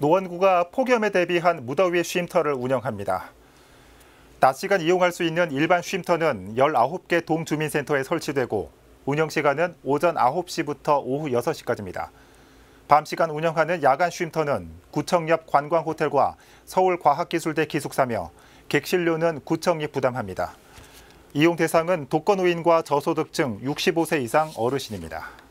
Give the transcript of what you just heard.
노원구가 폭염에 대비한 무더위 쉼터를 운영합니다. 낮 시간 이용할 수 있는 일반 쉼터는 19개 동주민센터에 설치되고 운영 시간은 오전 9시부터 오후 6시까지입니다. 밤 시간 운영하는 야간 쉼터는 구청 옆 관광호텔과 서울과학기술대 기숙사며 객실료는 구청이 부담합니다. 이용 대상은 독거노인과 저소득층 65세 이상 어르신입니다.